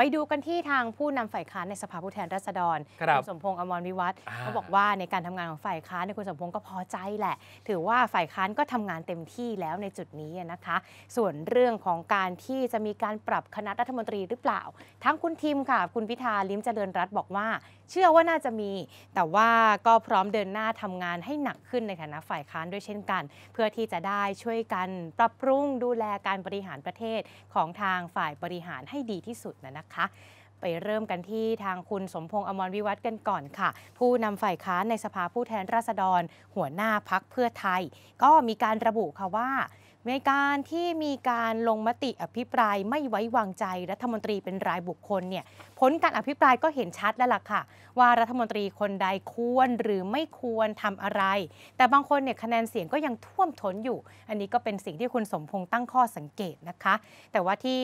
ไปดูกันที่ทางผู้นำฝ่ายค้านในสภาผู้แทนราษฎรคุณสมพงษ์อมรวิวัฒน์เขาบอกว่าในการทำงานของฝ่ายค้านในคุณสมพงษ์ก็พอใจแหละ ถือว่าฝ่ายค้านก็ทำงานเต็มที่แล้วในจุดนี้นะคะ ส่วนเรื่องของการที่จะมีการปรับคณะรัฐมนตรีหรือเปล่า ทั้งคุณทีมค่ะคุณพิธาลิ้มเจริญรัตบอกว่า เชื่อว่าน่าจะมี แต่ว่าก็พร้อมเดินหน้าทำงานให้หนักขึ้นในฐานะฝ่ายค้านด้วยเช่นกัน เพื่อที่จะได้ช่วยกันปรับปรุงดูแลการบริหารประเทศของทางฝ่ายบริหารให้ดีที่สุดนะนะคะไปเริ่มกันที่ทางคุณสมพงษ์อมรวิวัฒน์กันก่อนค่ะ ผู้นำฝ่ายค้านในสภาผู้แทนราษฎร หัวหน้าพักเพื่อไทย ก็มีการระบุค่ะว่าในการที่มีการลงมติอภิปรายไม่ไว้วางใจรัฐมนตรีเป็นรายบุคคลเนี่ยผลการอภิปรายก็เห็นชัดแล้วล่ะค่ะว่ารัฐมนตรีคนใดควรหรือไม่ควรทำอะไร แต่บางคนเนี่ยคะแนนเสียงก็ยังท่วมท้นอยู่ อันนี้ก็เป็นสิ่งที่คุณสมพงษ์ตั้งข้อสังเกตนะคะ แต่ว่าที่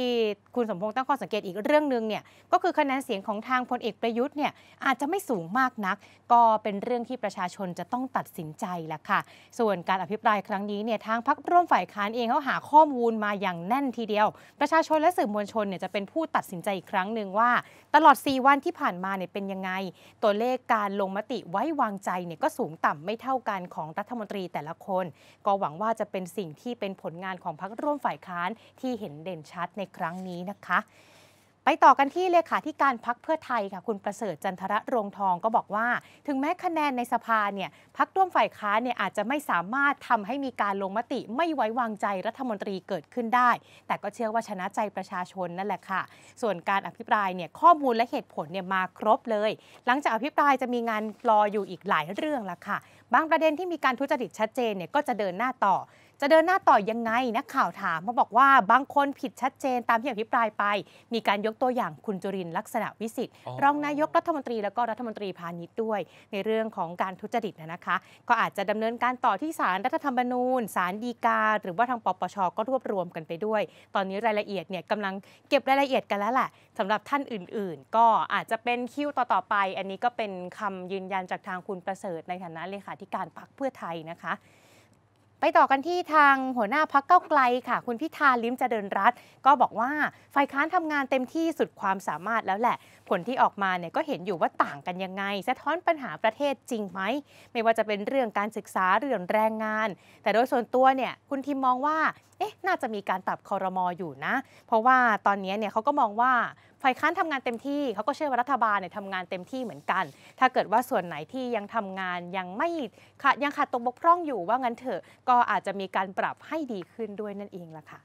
คุณสมพงษ์ตั้งข้อสังเกตอีกเรื่องหนึ่งเนี่ยก็คือคะแนนเสียงของทางพลเอกประยุทธ์เนี่ยอาจจะไม่สูงมากนัก ก็เป็นเรื่องที่ประชาชนจะต้องตัดสินใจละค่ะส่วนการอภิปรายครั้งนี้เนี่ยทางพรรคร่วมฝ่ายค้านเองเขาหาข้อมูลมาอย่างแน่นทีเดียว ประชาชนและสื่อมวลชนเนี่ยจะเป็นผู้ตัดสินใจอีกครั้งหนึ่งว่าตลอด 4 วันที่ผ่านมาเนี่ยเป็นยังไงตัวเลขการลงมติไว้วางใจเนี่ยก็สูงต่ำไม่เท่ากันของรัฐมนตรีแต่ละคน ก็หวังว่าจะเป็นสิ่งที่เป็นผลงานของพรรคร่วมฝ่ายค้านที่เห็นเด่นชัดในครั้งนี้นะคะไปต่อกันที่เลขาธิการพักเพื่อไทยค่ะคุณประเสริฐจันทระรงทองก็บอกว่า ถึงแม้คะแนนในสภาเนี่ยพักร่วมฝ่ายค้านเนี่ยอาจจะไม่สามารถทำให้มีการลงมติ ไม่ไว้วางใจรัฐมนตรีเกิดขึ้นได้ แต่ก็เชื่อว่าชนะใจประชาชนนั่นแหละค่ะ ส่วนการอภิปรายเนี่ยข้อมูลและเหตุผลเนี่ยมาครบเลย หลังจากอภิปรายจะมีงานรออยู่อีกหลายเรื่องละค่ะ บางประเด็นที่มีการทุจริตชัดเจนเนี่ยก็จะเดินหน้าต่อจะเดินหน้าต่อยังไงนักข่าวถามมาบอกว่าบางคนผิดชัดเจนตามที่อภิปรายไป มีการยกตัวอย่างคุณจุรินลักษณะวิสิทธิ์รองนายกรัฐมนตรีแล้วก็รัฐมนตรีพาณิชย์ด้วย ในเรื่องของการทุจริตนะคะ ก็อาจจะดำเนินการต่อที่ศาลรัฐธรรมนูญศาลฎีกาหรือว่าทางปปชก็รวบรวมกันไปด้วย ตอนนี้รายละเอียดเนี่ยกำลังเก็บรายละเอียดกันแล้วแหละสำหรับท่านอื่น ๆ ก็อาจจะเป็นคิวต่อๆไป อันนี้ก็เป็นคำยืนยันจากทางคุณประเสริฐในฐานะเลขาธิการพรรคเพื่อไทยนะคะไปต่อกันที่ทางหัวหน้าพักเก้าไกลค่ะ คุณพิธาลิ้มเจริญรัตก็บอกว่าฝ่ายค้านทำงานเต็มที่สุดความสามารถแล้วแหละ ผลที่ออกมาเนี่ยก็เห็นอยู่ว่าต่างกันยังไง สะท้อนปัญหาประเทศจริงไหม ไม่ว่าจะเป็นเรื่องการศึกษา เรื่องแรงงาน แต่โดยส่วนตัวเนี่ยคุณทีมมองว่าเอ๊ะน่าจะมีการปรับคอรมออยู่นะ เพราะว่าตอนนี้เนี่ยเขาก็มองว่าฝ่ายค้านทำงานเต็มที่เขาก็เชื่อว่ารัฐบาลเนี่ยทำงานเต็มที่เหมือนกัน ถ้าเกิดว่าส่วนไหนที่ยังทำงานยังไม่ยังขาดตกบกพร่องอยู่ว่างั้นเถอะ ก็อาจจะมีการปรับให้ดีขึ้นด้วยนั่นเองล่ะค่ะ